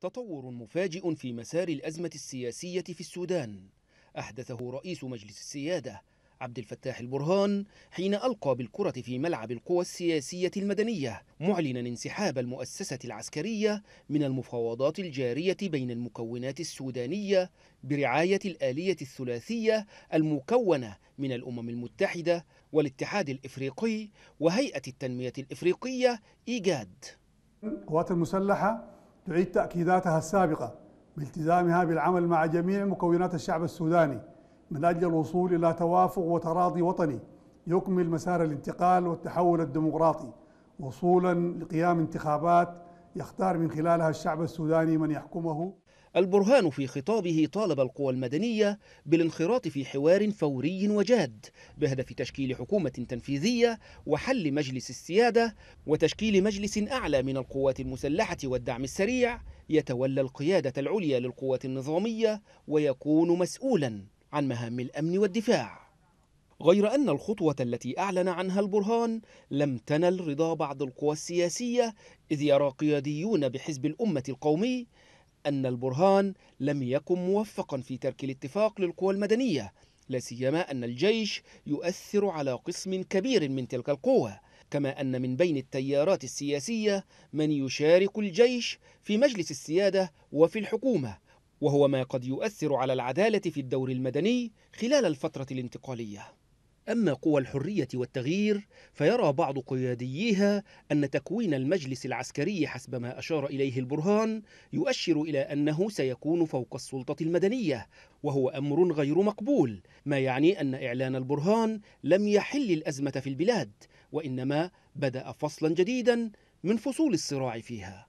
تطور مفاجئ في مسار الأزمة السياسية في السودان أحدثه رئيس مجلس السيادة عبد الفتاح البرهان حين ألقى بالكرة في ملعب القوى السياسية المدنية معلنا انسحاب المؤسسة العسكرية من المفاوضات الجارية بين المكونات السودانية برعاية الآلية الثلاثية المكونة من الأمم المتحدة والاتحاد الإفريقي وهيئة التنمية الإفريقية إيجاد القوات المسلحة تعيد تأكيداتها السابقة بالتزامها بالعمل مع جميع مكونات الشعب السوداني من أجل الوصول إلى توافق وتراضي وطني يكمل مسار الانتقال والتحول الديمقراطي وصولا لقيام انتخابات يختار من خلالها الشعب السوداني من يحكمه البرهان في خطابه طالب القوى المدنية بالانخراط في حوار فوري وجاد بهدف تشكيل حكومة تنفيذية وحل مجلس السيادة وتشكيل مجلس أعلى من القوات المسلحة والدعم السريع يتولى القيادة العليا للقوات النظامية ويكون مسؤولا عن مهام الأمن والدفاع غير أن الخطوة التي أعلن عنها البرهان لم تنل رضا بعض القوى السياسية إذ يرى قياديون بحزب الأمة القومي أن البرهان لم يكن موفقا في ترك الاتفاق للقوى المدنية لا سيما أن الجيش يؤثر على قسم كبير من تلك القوى كما أن من بين التيارات السياسية من يشارك الجيش في مجلس السيادة وفي الحكومة وهو ما قد يؤثر على العدالة في الدور المدني خلال الفترة الانتقالية أما قوى الحرية والتغيير فيرى بعض قياديها أن تكوين المجلس العسكري حسب ما أشار إليه البرهان يؤشر إلى أنه سيكون فوق السلطة المدنية وهو أمر غير مقبول ما يعني أن إعلان البرهان لم يحل الأزمة في البلاد وإنما بدأ فصلا جديدا من فصول الصراع فيها